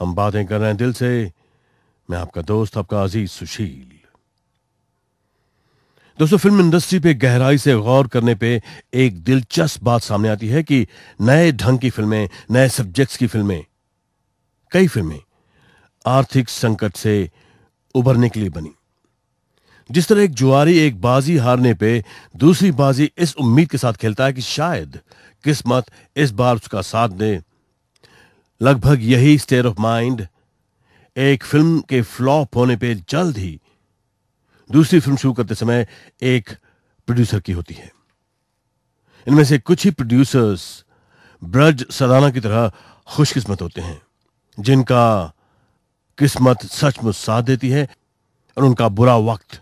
हम बातें कर रहे हैं दिल से मैं आपका दोस्त आपका अजीज सुशील दोस्तों फिल्म इंडस्ट्री पे गहराई से गौर करने पे एक दिलचस्प बात सामने आती है कि नए ढंग की फिल्में नए सब्जेक्ट्स की फिल्में कई फिल्में आर्थिक संकट से उभरने के लिए बनी जिस तरह एक जुआरी एक बाजी हारने पे दूसरी बाजी इस उम्मीद के साथ खेलता है कि शायद किस्मत इस बार उसका साथ दे लगभग यही स्टेट ऑफ माइंड एक फिल्म के फ्लॉप होने पे जल्द ही दूसरी फिल्म शुरू करते समय एक प्रोड्यूसर की होती है इनमें से कुछ ही प्रोड्यूसर्स ब्रज सदाना की तरह खुशकिस्मत होते हैं जिनका किस्मत सचमुच साथ देती है और उनका बुरा वक्त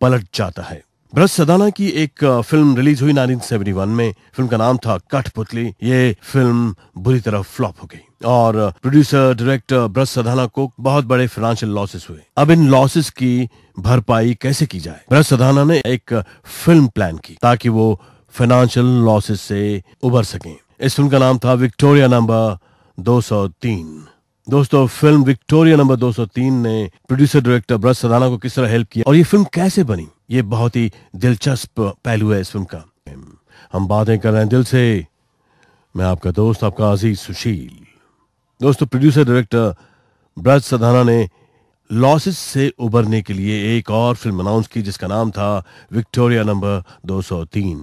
पलट जाता है ब्रज सदाना की एक फिल्म रिलीज हुई 1971 में फिल्म का नाम था कठपुतली ये फिल्म बुरी तरह फ्लॉप हो गई और प्रोड्यूसर डायरेक्टर ब्रज सदाना को बहुत बड़े फाइनेंशियल लॉसेस हुए अब इन लॉसेस की भरपाई कैसे की जाए ब्रज सदाना ने एक फिल्म प्लान की ताकि वो फाइनेंशियल लॉसेस से उबर सकें इस फिल्म का नाम था विक्टोरिया नंबर 203 दोस्तों फिल्म विक्टोरिया नंबर 203 ने प्रोड्यूसर डायरेक्टर ब्रज सदाना को किस तरह हेल्प किया और ये फिल्म कैसे बनी ये बहुत ही दिलचस्प पहलू है इस फिल्म का हम बातें कर रहे हैं दिल से मैं आपका दोस्त आपका अजीज सुशील दोस्तों प्रोड्यूसर डायरेक्टर ब्रज सदाना ने लॉसेस से उबरने के लिए एक और फिल्म अनाउंस की जिसका नाम था विक्टोरिया नंबर 203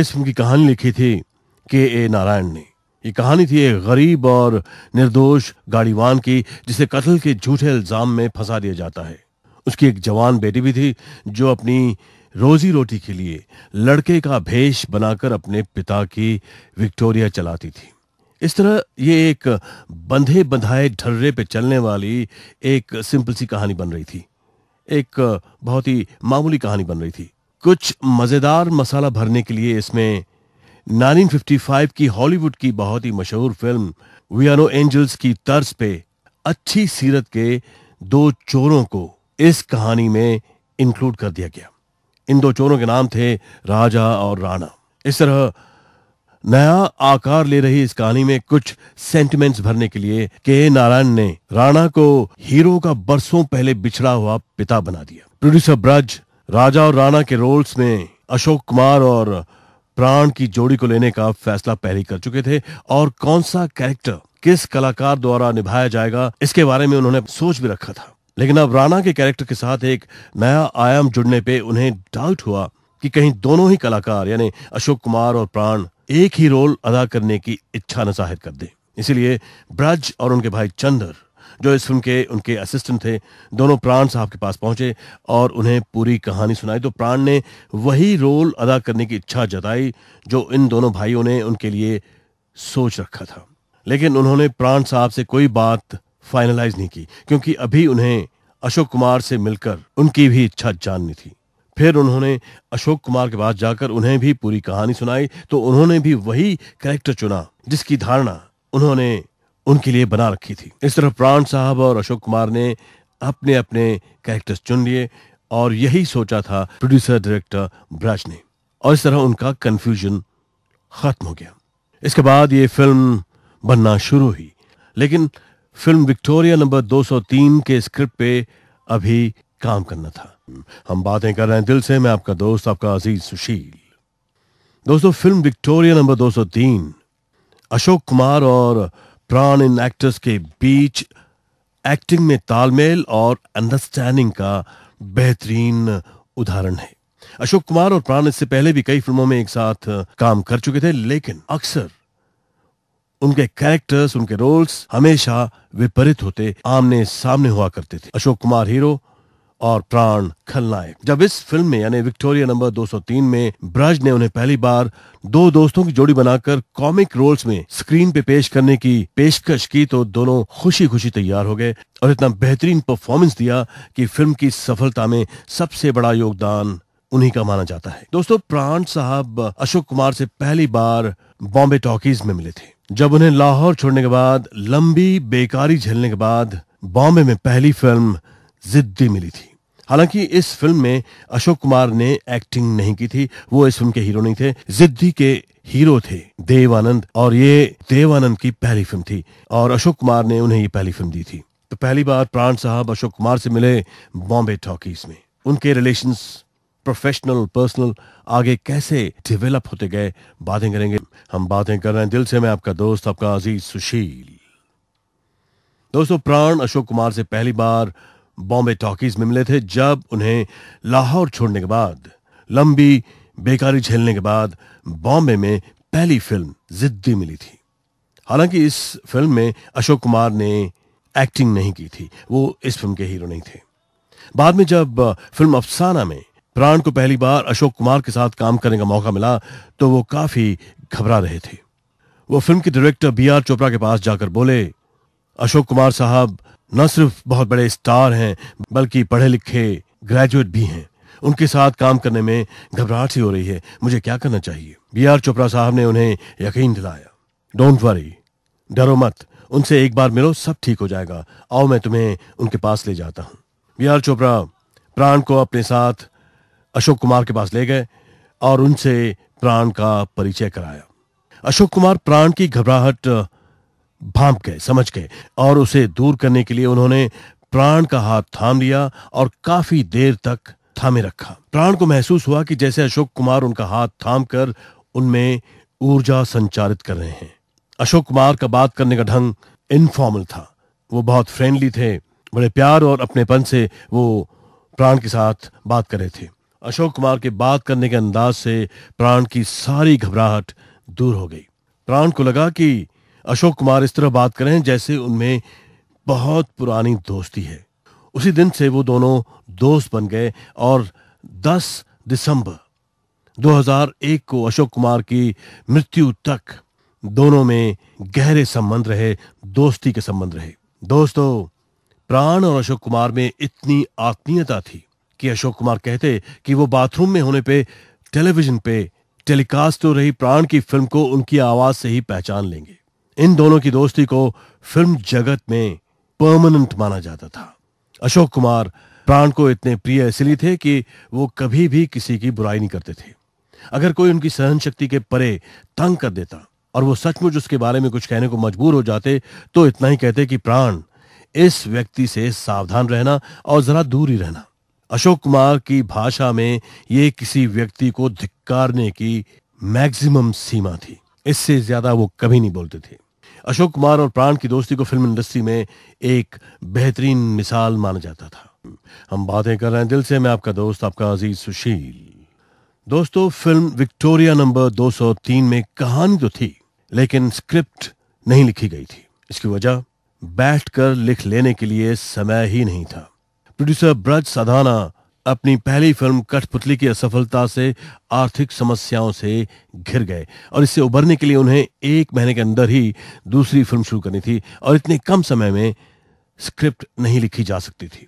इस फिल्म की कहानी लिखी थी के ए नारायण ने ये कहानी थी एक गरीब और निर्दोष गाड़ीवान की जिसे कत्ल के झूठे इल्जाम में फंसा दिया जाता है उसकी एक जवान बेटी भी थी जो अपनी रोजी रोटी के लिए लड़के का भेष बनाकर अपने पिता की विक्टोरिया चलाती थी इस तरह ये एक बंधे बंधाए ढर्रे पे चलने वाली एक सिंपल सी कहानी बन रही थी एक बहुत ही मामूली कहानी बन रही थी कुछ मजेदार मसाला भरने के लिए इसमें 1955 की हॉलीवुड की बहुत ही मशहूर फिल्म वियानो एंजल्स की तर्ज पे अच्छी सीरत के दो चोरों को इस कहानी में इंक्लूड कर दिया गया इन दो चोरों के नाम थे राजा और राणा इस तरह नया आकार ले रही इस कहानी में कुछ सेंटिमेंट्स भरने के लिए के नारायण ने राणा को हीरो का बरसों पहले बिछड़ा हुआ पिता बना दिया प्रोड्यूसर ब्रज राजा और राणा के रोल्स में अशोक कुमार और प्राण की जोड़ी को लेने का फैसला पहले कर चुके थे और कौन सा कैरेक्टर किस कलाकार द्वारा निभाया जाएगा इसके बारे में उन्होंने सोच भी रखा था लेकिन अब राणा के कैरेक्टर के साथ एक नया आयाम जुड़ने पे उन्हें डाउट हुआ कि कहीं दोनों ही कलाकार यानी अशोक कुमार और प्राण एक ही रोल अदा करने की इच्छा न जाहिर कर दे इसीलिए ब्रज और उनके भाई चंदर जो इस फिल्म के उनके असिस्टेंट थे दोनों प्राण साहब के पास पहुंचे और उन्हें पूरी कहानी सुनाई तो प्राण ने वही रोल अदा करने की इच्छा जताई जो इन दोनों भाइयों ने उनके लिए सोच रखा था लेकिन उन्होंने प्राण साहब से कोई बात फाइनलाइज नहीं की क्योंकि अभी उन्हें अशोक कुमार से मिलकर उनकी भी इच्छा जाननी थी फिर उन्होंने अशोक कुमार के पास जाकर उन्हें भी पूरी कहानी सुनाई तो उन्होंने भी वही कैरेक्टर चुना जिसकी धारणा उन्होंने उनके लिए बना रखी थी इस तरह प्राण साहब और अशोक कुमार ने अपने अपने कैरेक्टर्स चुन लिए और यही सोचा था प्रोड्यूसर डायरेक्टर ब्रज ने और इस तरह उनका कंफ्यूजन खत्म हो गया इसके बाद ये फिल्म बनना शुरू हुई लेकिन फिल्म विक्टोरिया नंबर 203 के स्क्रिप्ट पे अभी काम करना था हम बातें कर रहे हैं दिल से मैं आपका दोस्त आपका अजीज सुशील दोस्तों film Victoria number 203 Ashok Kumar और प्राण इन एक्टर्स के बीच एक्टिंग में तालमेल और अंडरस्टैंडिंग का बेहतरीन उदाहरण है अशोक कुमार और प्राण इससे पहले भी कई फिल्मों में एक साथ काम कर चुके थे लेकिन अक्सर उनके कैरेक्टर्स उनके रोल्स हमेशा विपरीत होते आमने सामने हुआ करते थे अशोक कुमार हीरो और प्राण खलनायक जब इस फिल्म में यानी विक्टोरिया नंबर 203 में ब्रज ने उन्हें पहली बार दो दोस्तों की जोड़ी बनाकर कॉमिक रोल्स में स्क्रीन पे पेश करने की पेशकश की तो दोनों खुशी खुशी तैयार हो गए और इतना बेहतरीन परफॉर्मेंस दिया कि फिल्म की सफलता में सबसे बड़ा योगदान उन्हीं का माना जाता है दोस्तों प्राण साहब अशोक कुमार से पहली बार बॉम्बे टॉकीज में मिले थे जब उन्हें लाहौर छोड़ने के बाद लंबी बेकारी झेलने के बाद बॉम्बे में पहली फिल्म जिद्दी मिली थी हालांकि इस फिल्म में अशोक कुमार ने एक्टिंग नहीं की थी वो इस फिल्म के हीरो नहीं थे जिद्दी के हीरो थे देवानंद और ये देवानंद की पहली फिल्म थी और अशोक कुमार ने उन्हें ये पहली फिल्म दी थी तो पहली बार प्राण साहब अशोक कुमार से मिले बॉम्बे टॉकीज में उनके रिलेशन प्रोफेशनल पर्सनल आगे कैसे डेवलप होते गए बातें करेंगे हम बातें कर रहे हैं दिल से मैं आपका दोस्त आपका अजीज सुशील दोस्तों प्राण अशोक कुमार से पहली बार बॉम्बे टॉकीज में मिले थे जब उन्हें लाहौर छोड़ने के बाद लंबी बेकारी झेलने के बाद बॉम्बे में पहली फिल्म जिद्दी मिली थी हालांकि इस फिल्म में अशोक कुमार ने एक्टिंग नहीं की थी वो इस फिल्म के हीरो नहीं थे बाद में जब फिल्म अफसाना में प्राण को पहली बार अशोक कुमार के साथ काम करने का मौका मिला तो वो काफी घबरा रहे थे वो फिल्म के डायरेक्टर बी आर चोपड़ा के पास जाकर बोले अशोक कुमार साहब न सिर्फ बहुत बड़े स्टार हैं बल्कि पढ़े लिखे ग्रेजुएट भी हैं उनके साथ काम करने में घबराहट सी हो रही है मुझे क्या करना चाहिए बी आर चोपड़ा साहब ने उन्हें यकीन दिलाया डोंट वरी डरो मत उनसे एक बार मिलो सब ठीक हो जाएगा आओ मैं तुम्हें उनके पास ले जाता हूँ बी आर चोपड़ा प्राण को अपने साथ अशोक कुमार के पास ले गए और उनसे प्राण का परिचय कराया अशोक कुमार प्राण की घबराहट भांप गए समझ गए और उसे दूर करने के लिए उन्होंने प्राण का हाथ थाम लिया और काफी देर तक थामे रखा प्राण को महसूस हुआ कि जैसे अशोक कुमार उनका हाथ थाम कर उनमें ऊर्जा संचारित कर रहे हैं अशोक कुमार का बात करने का ढंग इनफॉर्मल था वो बहुत फ्रेंडली थे बड़े प्यार और अपनेपन से वो प्राण के साथ बात कर रहे थे अशोक कुमार के बात करने के अंदाज से प्राण की सारी घबराहट दूर हो गई प्राण को लगा कि अशोक कुमार इस तरह बात करें जैसे उनमें बहुत पुरानी दोस्ती है उसी दिन से वो दोनों दोस्त बन गए और 10 दिसंबर 2001 को अशोक कुमार की मृत्यु तक दोनों में गहरे संबंध रहे दोस्ती के संबंध रहे दोस्तों प्राण और अशोक कुमार में इतनी आत्मीयता थी कि अशोक कुमार कहते कि वो बाथरूम में होने पे टेलीविजन पे टेलीकास्ट हो रही प्राण की फिल्म को उनकी आवाज से ही पहचान लेंगे इन दोनों की दोस्ती को फिल्म जगत में परमानेंट माना जाता था अशोक कुमार प्राण को इतने प्रिय इसलिए थे कि वो कभी भी किसी की बुराई नहीं करते थे अगर कोई उनकी सहन शक्ति के परे तंग कर देता और वो सचमुच उसके बारे में कुछ कहने को मजबूर हो जाते तो इतना ही कहते कि प्राण इस व्यक्ति से सावधान रहना और जरा दूर ही रहना अशोक कुमार की भाषा में ये किसी व्यक्ति को धिक्कारने की मैक्सिमम सीमा थी इससे ज्यादा वो कभी नहीं बोलते थे अशोक कुमार और प्राण की दोस्ती को फिल्म इंडस्ट्री में एक बेहतरीन मिसाल माना जाता था हम बातें कर रहे हैं दिल से मैं आपका दोस्त आपका अजीज सुशील दोस्तों फिल्म विक्टोरिया नंबर 203 में कहानी तो थी लेकिन स्क्रिप्ट नहीं लिखी गई थी इसकी वजह बैठकर लिख लेने के लिए समय ही नहीं था प्रोड्यूसर ब्रज साधाना अपनी पहली फिल्म कठपुतली की असफलता से आर्थिक समस्याओं से घिर गए और इससे उभरने के लिए उन्हें एक महीने के अंदर ही दूसरी फिल्म शुरू करनी थी और इतने कम समय में स्क्रिप्ट नहीं लिखी जा सकती थी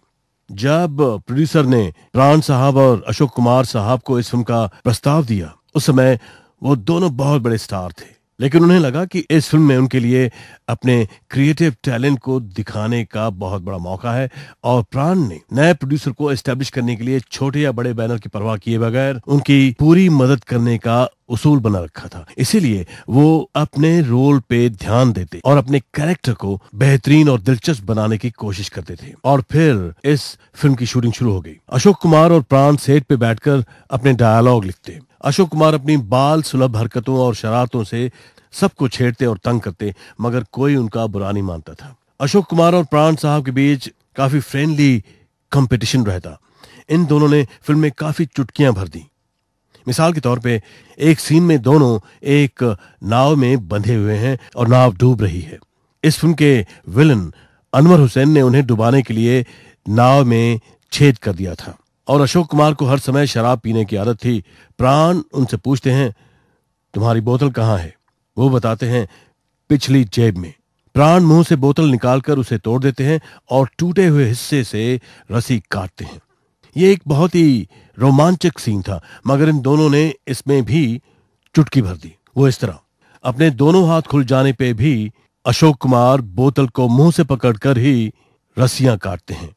जब प्रोड्यूसर ने प्राण साहब और अशोक कुमार साहब को इस फिल्म का प्रस्ताव दिया उस समय वो दोनों बहुत बड़े स्टार थे लेकिन उन्हें लगा कि इस फिल्म में उनके लिए अपने क्रिएटिव टैलेंट को दिखाने का बहुत बड़ा मौका है और प्राण ने नए प्रोड्यूसर को एस्टेब्लिश करने के लिए छोटे या बड़े बैनर की परवाह किए बगैर उनकी पूरी मदद करने का उसूल बना रखा था इसीलिए वो अपने रोल पे ध्यान देते और अपने कैरेक्टर को बेहतरीन और दिलचस्प बनाने की कोशिश करते थे और फिर इस फिल्म की शूटिंग शुरू हो गई अशोक कुमार और प्राण सेट पे बैठकर अपने डायलॉग लिखते अशोक कुमार अपनी बाल सुलभ हरकतों और शरारतों से सबको छेड़ते और तंग करते मगर कोई उनका बुरा नहीं मानता था अशोक कुमार और प्राण साहब के बीच काफी फ्रेंडली कंपटीशन रहता इन दोनों ने फिल्म में काफी चुटकियां भर दी मिसाल के तौर पे एक सीन में दोनों एक नाव में बंधे हुए हैं और नाव डूब रही है इस फिल्म के विलन अनवर हुसैन ने उन्हें डुबाने के लिए नाव में छेद कर दिया था और अशोक कुमार को हर समय शराब पीने की आदत थी प्राण उनसे पूछते हैं तुम्हारी बोतल कहाँ है वो बताते हैं पिछली जेब में प्राण मुंह से बोतल निकालकर उसे तोड़ देते हैं और टूटे हुए हिस्से से रस्सी काटते हैं ये एक बहुत ही रोमांचक सीन था मगर इन दोनों ने इसमें भी चुटकी भर दी वो इस तरह अपने दोनों हाथ खुल जाने पे भी अशोक कुमार बोतल को मुंह से पकड़कर ही रस्सियां काटते हैं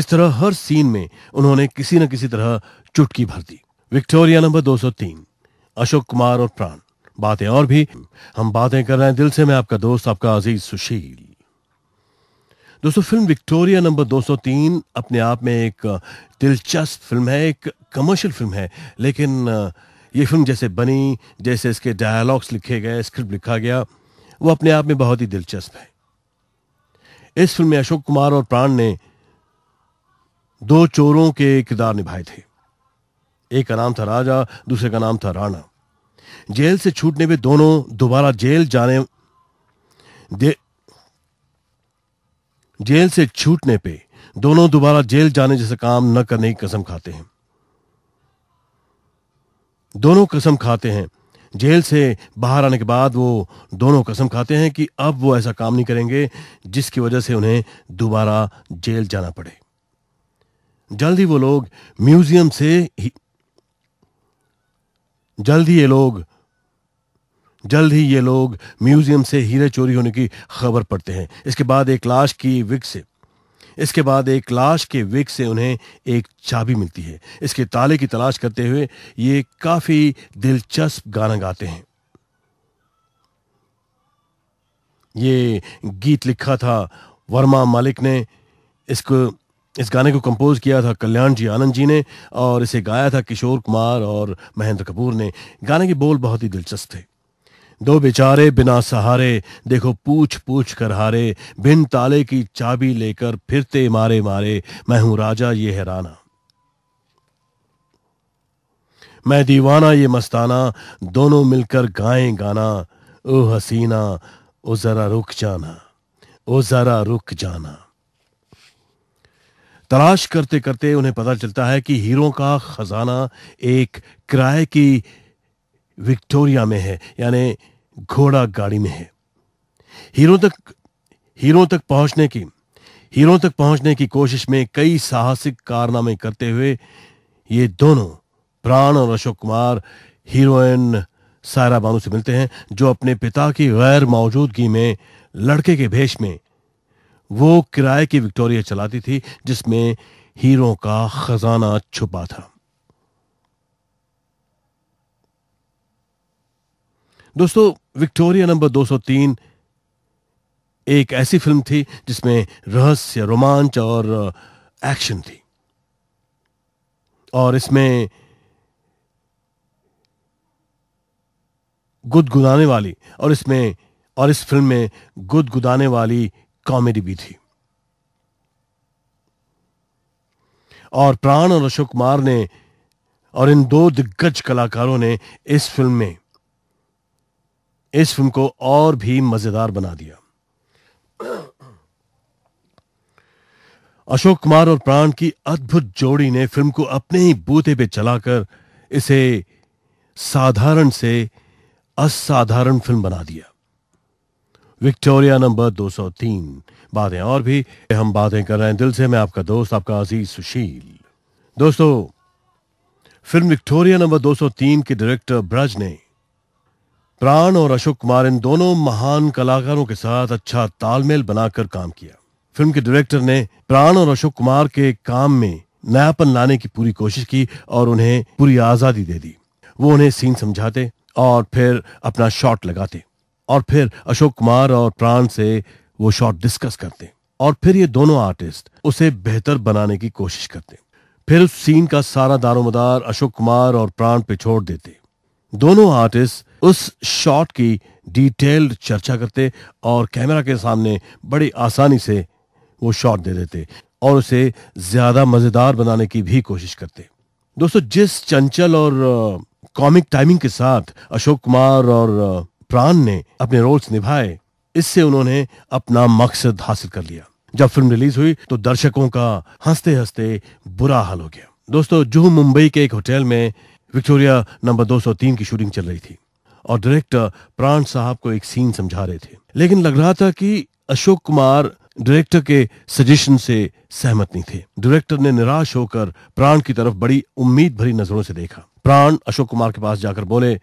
इस तरह हर सीन में उन्होंने किसी न किसी तरह चुटकी भर दी विक्टोरिया नंबर 203 अशोक कुमार और प्राण बातें और भी हम बातें कर रहे हैं दिल से मैं आपका दोस्त आपका अजीज सुशील दोस्तों फिल्म विक्टोरिया नंबर 203 अपने आप में एक दिलचस्प फिल्म है एक कमर्शियल फिल्म है लेकिन ये फिल्म जैसे बनी जैसे इसके डायलॉग्स लिखे गए स्क्रिप्ट लिखा गया वो अपने आप में बहुत ही दिलचस्प है इस फिल्म में अशोक कुमार और प्राण ने दो चोरों के किरदार निभाए थे एक का नाम था राजा दूसरे का नाम था राणा जेल से छूटने पे दोनों दोबारा जेल जाने दे जेल से छूटने पे दोनों दोबारा जेल जाने जैसा काम न करने की कसम खाते हैं दोनों कसम खाते हैं जेल से बाहर आने के बाद वो दोनों कसम खाते हैं कि अब वो ऐसा काम नहीं करेंगे जिसकी वजह से उन्हें दोबारा जेल जाना पड़े जल्द ही वो लोग म्यूजियम से ही जल्द ही ये लोग जल्द ही ये लोग म्यूजियम से हीरे चोरी होने की खबर पड़ते हैं इसके बाद एक लाश की विक से इसके बाद एक लाश के विग से उन्हें एक चाबी मिलती है इसके ताले की तलाश करते हुए ये काफी दिलचस्प गाना गाते हैं ये गीत लिखा था वर्मा मालिक ने इसको इस गाने को कंपोज किया था कल्याण जी आनंद जी ने और इसे गाया था किशोर कुमार और महेंद्र कपूर ने गाने के बोल बहुत ही दिलचस्प थे दो बेचारे बिना सहारे देखो पूछ पूछ कर हारे बिन ताले की चाबी लेकर फिरते मारे मारे मैं हूं राजा ये है राना मैं दीवाना ये मस्ताना दोनों मिलकर गाएं गाना ओ हसीना ओ जरा रुक जाना ओ जरा रुक जाना तलाश करते करते उन्हें पता चलता है कि हीरों का खजाना एक किराए की विक्टोरिया में है यानी घोड़ा गाड़ी में है हीरों तक हीरों तक पहुंचने की हीरों तक पहुंचने की कोशिश में कई साहसिक कारनामे करते हुए ये दोनों प्राण और अशोक कुमार हीरोइन सायरा बानू से मिलते हैं जो अपने पिता की गैर मौजूदगी में लड़के के भेष में वो किराए की विक्टोरिया चलाती थी जिसमें हीरों का खजाना छुपा था दोस्तों विक्टोरिया नंबर 203 एक ऐसी फिल्म थी जिसमें रहस्य रोमांच और एक्शन थी और इसमें गुदगुदाने वाली और इसमें और इस फिल्म में गुदगुदाने वाली कॉमेडी भी थी और प्राण और अशोक कुमार ने और इन दो दिग्गज कलाकारों ने इस फिल्म में इस फिल्म को और भी मजेदार बना दिया अशोक कुमार और प्राण की अद्भुत जोड़ी ने फिल्म को अपने ही बूते पे चलाकर इसे साधारण से असाधारण फिल्म बना दिया विक्टोरिया नंबर 203 बातें और भी हम बातें कर रहे हैं दिल से मैं आपका दोस्त आपका अजीज सुशील दोस्तों फिल्म विक्टोरिया नंबर 203 के डायरेक्टर ब्रज ने प्राण और अशोक कुमार इन दोनों महान कलाकारों के साथ अच्छा तालमेल बनाकर काम किया फिल्म के डायरेक्टर ने प्राण और अशोक कुमार के काम में नयापन लाने की पूरी कोशिश की और उन्हें पूरी आजादी दे दी वो उन्हें सीन समझाते और फिर अपना शॉट लगाते और फिर अशोक कुमार और प्राण से वो शॉट डिस्कस करते और फिर ये दोनों आर्टिस्ट उसे बेहतर बनाने की कोशिश करते फिर उस सीन का सारा दारोमदार अशोक कुमार और प्राण पे छोड़ देते दोनों आर्टिस्ट उस शॉट की डिटेल्ड चर्चा करते और कैमरा के सामने बड़ी आसानी से वो शॉट दे देते और उसे ज्यादा मजेदार बनाने की भी कोशिश करते दोस्तों जिस चंचल और कॉमिक टाइमिंग के साथ अशोक कुमार और प्राण ने अपने रोल्स निभाए इससे उन्होंने अपना मकसद हासिल कर लिया जब फिल्म रिलीज हुई तो दर्शकों का हंसते हंसते बुरा हाल हो गया दोस्तों जुहू मुंबई के एक होटल में विक्टोरिया नंबर 203 की शूटिंग चल रही थी और डायरेक्टर प्राण साहब को एक सीन समझा रहे थे लेकिन लग रहा था कि अशोक कुमार डायरेक्टर के सजेशन से सहमत नहीं थे डायरेक्टर ने निराश होकर प्राण की तरफ बड़ी उम्मीद भरी नजरों से देखा प्राण अशोक कुमार के पास जाकर बोले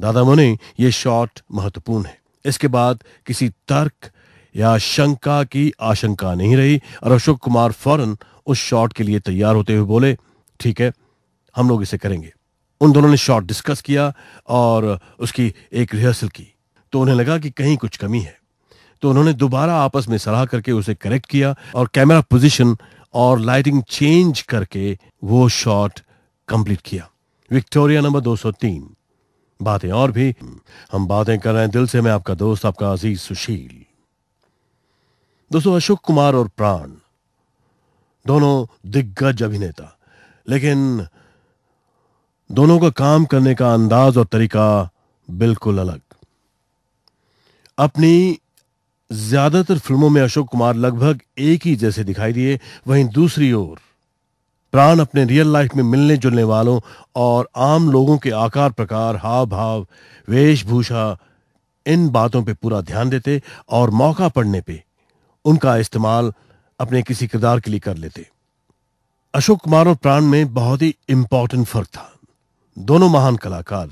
दादा मुनि ये शॉट महत्वपूर्ण है इसके बाद किसी तर्क या शंका की आशंका नहीं रही और अशोक कुमार फौरन उस शॉट के लिए तैयार होते हुए बोले ठीक है हम लोग इसे करेंगे उन दोनों ने शॉट डिस्कस किया और उसकी एक रिहर्सल की तो उन्हें लगा कि कहीं कुछ कमी है तो उन्होंने दोबारा आपस में सलाह करके उसे करेक्ट किया और कैमरा पोजीशन और लाइटिंग चेंज करके वो शॉट कंप्लीट किया विक्टोरिया नंबर 203 बातें और भी हम बातें कर रहे हैं दिल से मैं आपका दोस्त आपका अजीज सुशील दोस्तों अशोक कुमार और प्राण दोनों दिग्गज अभिनेता लेकिन दोनों का काम करने का अंदाज और तरीका बिल्कुल अलग अपनी ज्यादातर फिल्मों में अशोक कुमार लगभग एक ही जैसे दिखाई दिए वहीं दूसरी ओर प्राण अपने रियल लाइफ में मिलने जुलने वालों और आम लोगों के आकार प्रकार हाव भाव वेशभूषा इन बातों पे पूरा ध्यान देते और मौका पड़ने पे उनका इस्तेमाल अपने किसी किरदार के लिए कर लेते अशोक कुमार और प्राण में बहुत ही इंपॉर्टेंट फर्क था दोनों महान कलाकार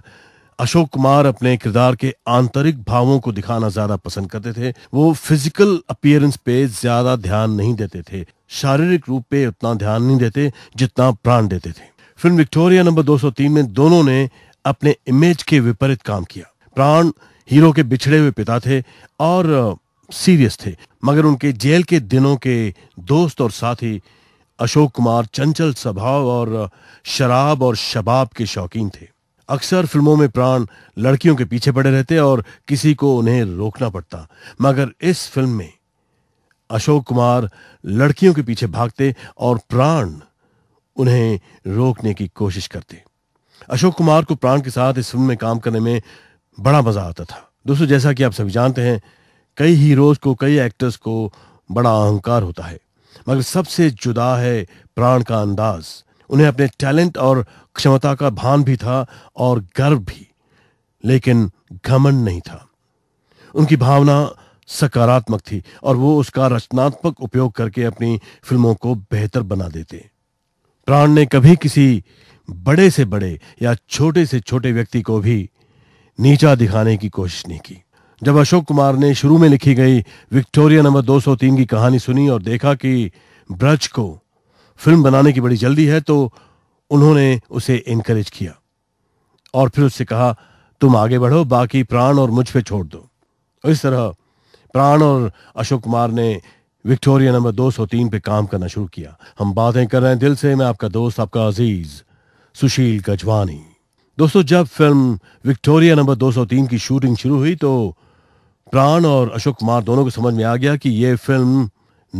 अशोक कुमार अपने किरदार के आंतरिक भावों को दिखाना ज्यादा पसंद करते थे वो फिजिकल अपियरेंस पे ज्यादा ध्यान नहीं देते थे शारीरिक रूप पे उतना ध्यान नहीं देते जितना प्राण देते थे फिल्म विक्टोरिया नंबर 203 में दोनों ने अपने इमेज के विपरीत काम किया प्राण हीरो के बिछड़े हुए पिता थे और सीरियस थे मगर उनके जेल के दिनों के दोस्त और साथी अशोक कुमार चंचल स्वभाव और शराब और शबाब के शौकीन थे अक्सर फिल्मों में प्राण लड़कियों के पीछे पड़े रहते और किसी को उन्हें रोकना पड़ता मगर इस फिल्म में अशोक कुमार लड़कियों के पीछे भागते और प्राण उन्हें रोकने की कोशिश करते अशोक कुमार को प्राण के साथ इस फिल्म में काम करने में बड़ा मजा आता था दोस्तों जैसा कि आप सभी जानते हैं कई हीरोज को कई एक्टर्स को बड़ा अहंकार होता है मगर सबसे जुदा है प्राण का अंदाज उन्हें अपने टैलेंट और क्षमता का भान भी था और गर्व भी लेकिन घमंड नहीं था उनकी भावना सकारात्मक थी और वो उसका रचनात्मक उपयोग करके अपनी फिल्मों को बेहतर बना देते प्राण ने कभी किसी बड़े से बड़े या छोटे से छोटे व्यक्ति को भी नीचा दिखाने की कोशिश नहीं की जब अशोक कुमार ने शुरू में लिखी गई विक्टोरिया नंबर 203 की कहानी सुनी और देखा कि ब्रज को फिल्म बनाने की बड़ी जल्दी है तो उन्होंने उसे इनकरेज किया और फिर उससे कहा तुम आगे बढ़ो बाकी प्राण और मुझ पे छोड़ दो इस तरह प्राण और अशोक कुमार ने विक्टोरिया नंबर 203 पे काम करना शुरू किया हम बातें कर रहे हैं दिल से मैं आपका दोस्त आपका अजीज सुशील गजवानी दोस्तों जब फिल्म विक्टोरिया नंबर 203 की शूटिंग शुरू हुई तो प्राण और अशोक कुमार दोनों को समझ में आ गया कि यह फिल्म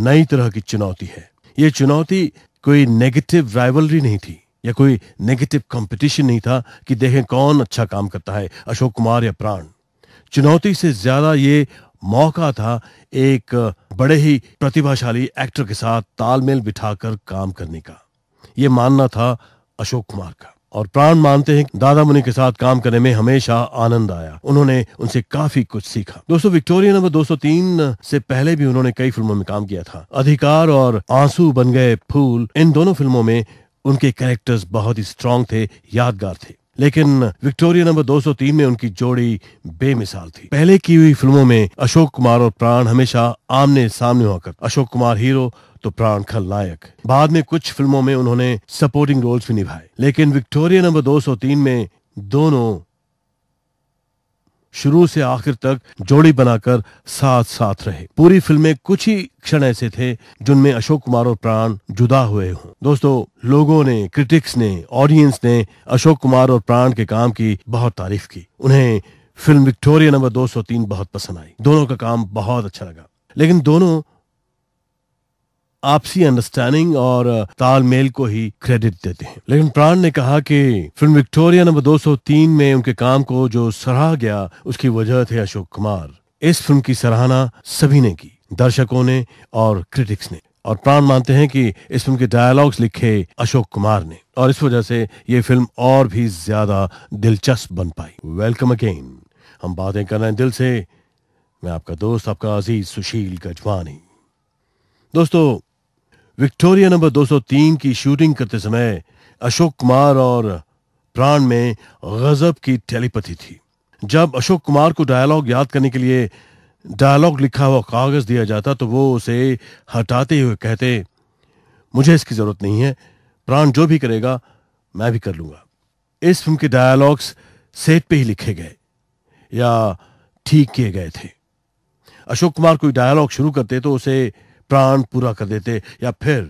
नई तरह की चुनौती है यह चुनौती कोई नेगेटिव राइवलरी नहीं थी या कोई नेगेटिव कंपटीशन नहीं था कि देखें कौन अच्छा काम करता है अशोक कुमार या प्राण चुनौती से ज्यादा ये मौका था एक बड़े ही प्रतिभाशाली एक्टर के साथ तालमेल बिठाकर काम करने का यह मानना था अशोक कुमार का और प्राण मानते हैं दादा मुनि के साथ काम करने में हमेशा आनंद आया उन्होंने उनसे काफी कुछ सीखा दोस्तों विक्टोरिया नंबर 203 से पहले भी उन्होंने कई फिल्मों में काम किया था अधिकार और आंसू बन गए फूल इन दोनों फिल्मों में उनके कैरेक्टर्स बहुत ही स्ट्रांग थे यादगार थे लेकिन विक्टोरिया नंबर 203 में उनकी जोड़ी बेमिसाल थी पहले की हुई फिल्मों में अशोक कुमार और प्राण हमेशा आमने सामने होकर अशोक कुमार हीरो तो प्राण खलनायक बाद में कुछ फिल्मों में उन्होंने सपोर्टिंग रोल्स भी निभाए लेकिन विक्टोरिया नंबर 203 में दोनों शुरू से आखिर तक जोड़ी बनाकर साथ साथ रहे पूरी फिल्म में कुछ ही क्षण ऐसे थे जिनमें अशोक कुमार और प्राण जुदा हुए हों दोस्तों लोगों ने क्रिटिक्स ने ऑडियंस ने अशोक कुमार और प्राण के काम की बहुत तारीफ की उन्हें फिल्म विक्टोरिया नंबर 203 बहुत पसंद आई दोनों का काम बहुत अच्छा लगा लेकिन दोनों आपसी अंडरस्टैंडिंग और तालमेल को ही क्रेडिट देते हैं लेकिन प्राण ने कहा कि फिल्म विक्टोरिया नंबर 203 में उनके काम को जो सराहा गया उसकी वजह थे अशोक कुमार इस फिल्म की सराहना सभी ने की दर्शकों ने और क्रिटिक्स ने और प्राण मानते हैं कि इस फिल्म के डायलॉग्स लिखे अशोक कुमार ने और इस वजह से ये फिल्म और भी ज्यादा दिलचस्प बन पाई वेलकम अगेन हम बातें कर रहे हैं दिल से मैं आपका दोस्त आपका अजीज सुशील गजवानी दोस्तों विक्टोरिया नंबर 203 की शूटिंग करते समय अशोक कुमार और प्राण में गजब की टेलीपथी थी जब अशोक कुमार को डायलॉग याद करने के लिए डायलॉग लिखा हुआ कागज दिया जाता तो वो उसे हटाते हुए कहते मुझे इसकी जरूरत नहीं है प्राण जो भी करेगा मैं भी कर लूंगा इस फिल्म के डायलॉग्स सेट पे ही लिखे गए या ठीक किए गए थे अशोक कुमार कोई डायलॉग शुरू करते तो उसे प्राण पूरा कर देते या फिर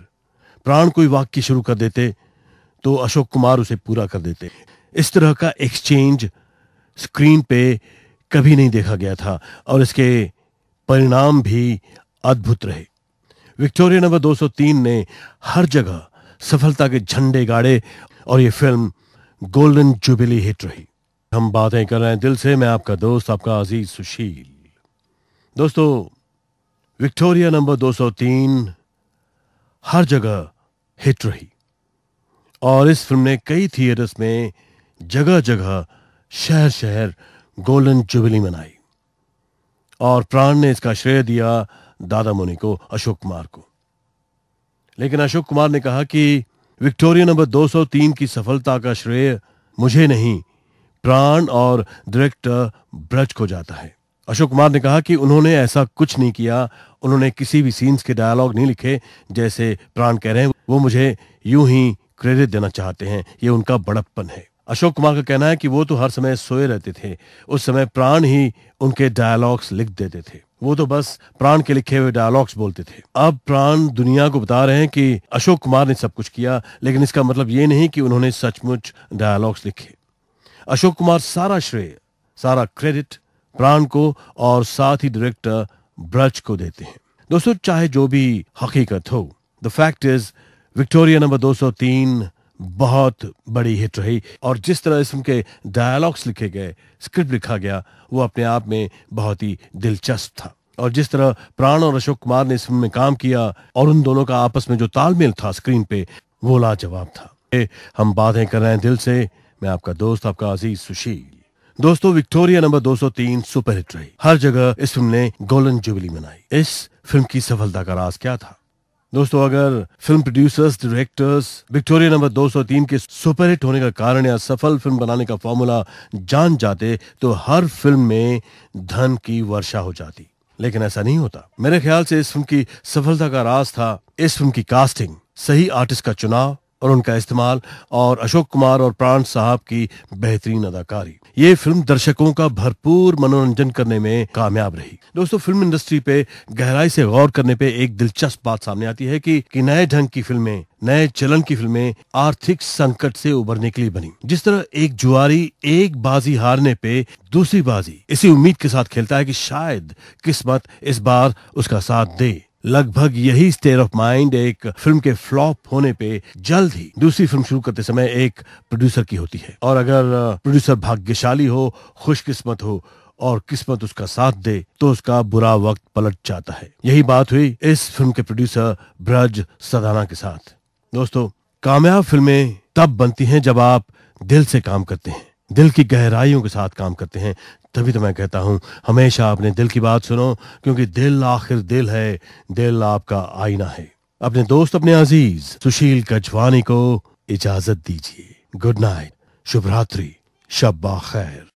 प्राण कोई वाक्य शुरू कर देते तो अशोक कुमार उसे पूरा कर देते इस तरह का एक्सचेंज स्क्रीन पे कभी नहीं देखा गया था और इसके परिणाम भी अद्भुत रहे विक्टोरिया नंबर 203 ने हर जगह सफलता के झंडे गाड़े और ये फिल्म गोल्डन जुबिली हिट रही हम बातें कर रहे हैं दिल से मैं आपका दोस्त आपका अजीज सुशील दोस्तों विक्टोरिया नंबर 203 हर जगह हिट रही और इस फिल्म ने कई थिएटर्स में जगह जगह शहर शहर गोल्डन जुबली मनाई और प्राण ने इसका श्रेय दिया दादा मुनि को अशोक कुमार को लेकिन अशोक कुमार ने कहा कि विक्टोरिया नंबर 203 की सफलता का श्रेय मुझे नहीं प्राण और डायरेक्टर ब्रज को जाता है अशोक कुमार ने कहा कि उन्होंने ऐसा कुछ नहीं किया उन्होंने किसी भी सीन्स के डायलॉग नहीं लिखे जैसे प्राण कह रहे हैं वो मुझे यूं ही क्रेडिट देना चाहते हैं ये उनका बड़प्पन है अशोक कुमार का कहना है कि वो तो हर समय सोए रहते थे उस समय प्राण ही उनके डायलॉग्स लिख देते थे वो तो बस प्राण के लिखे हुए डायलॉग्स बोलते थे अब प्राण दुनिया को बता रहे हैं कि अशोक कुमार ने सब कुछ किया लेकिन इसका मतलब ये नहीं कि उन्होंने सचमुच डायलॉग्स लिखे अशोक कुमार सारा श्रेय सारा क्रेडिट प्राण को और साथ ही डायरेक्टर ब्रज को देते हैं दोस्तों चाहे जो भी हकीकत हो the fact is Victoria number 203 बहुत बड़ी हिट रही और जिस तरह इसम के डायलॉग्स लिखे गए स्क्रिप्ट लिखा गया वो अपने आप में बहुत ही दिलचस्प था और जिस तरह प्राण और अशोक कुमार ने इसमें काम किया और उन दोनों का आपस में जो तालमेल था स्क्रीन पे वो लाजवाब था हम बातें कर रहे हैं दिल से मैं आपका दोस्त आपका अजीज सुशील दोस्तों विक्टोरिया नंबर 203 सुपरहिट रही हर जगह इस फिल्म ने गोल्डन जुबली मनाई इस फिल्म की सफलता का राज क्या था दोस्तों अगर film producers directors Victoria number 203 के सुपरहिट होने का कारण या सफल फिल्म बनाने का फॉर्मूला जान जाते तो हर फिल्म में धन की वर्षा हो जाती लेकिन ऐसा नहीं होता मेरे ख्याल से इस फिल्म की सफलता का राज था इस फिल्म की कास्टिंग सही आर्टिस्ट का चुनाव और उनका इस्तेमाल और अशोक कुमार और प्राण साहब की बेहतरीन अदाकारी ये फिल्म दर्शकों का भरपूर मनोरंजन करने में कामयाब रही दोस्तों फिल्म इंडस्ट्री पे गहराई से गौर करने पे एक दिलचस्प बात सामने आती है कि, कि नए ढंग की फिल्में नए चलन की फिल्में आर्थिक संकट से उबरने के लिए बनी जिस तरह एक जुआरी एक बाजी हारने पे दूसरी बाजी इसी उम्मीद के साथ खेलता है कि शायद किस्मत इस बार उसका साथ दे लगभग यही स्टेट ऑफ माइंड एक फिल्म के फ्लॉप होने पे जल्द ही दूसरी फिल्म शुरू करते समय एक प्रोड्यूसर की होती है और अगर प्रोड्यूसर भाग्यशाली हो खुशकिस्मत हो और किस्मत उसका साथ दे तो उसका बुरा वक्त पलट जाता है यही बात हुई इस फिल्म के प्रोड्यूसर ब्रज सदाना के साथ दोस्तों कामयाब फिल्में तब बनती हैं जब आप दिल से काम करते हैं दिल की गहराइयों के साथ काम करते हैं तभी तो मैं कहता हूं हमेशा अपने दिल की बात सुनो क्योंकि दिल आखिर दिल है दिल आपका आईना है अपने दोस्त अपने अजीज सुशील कजवानी को इजाजत दीजिए गुड नाइट शुभ रात्रि शब्बा खैर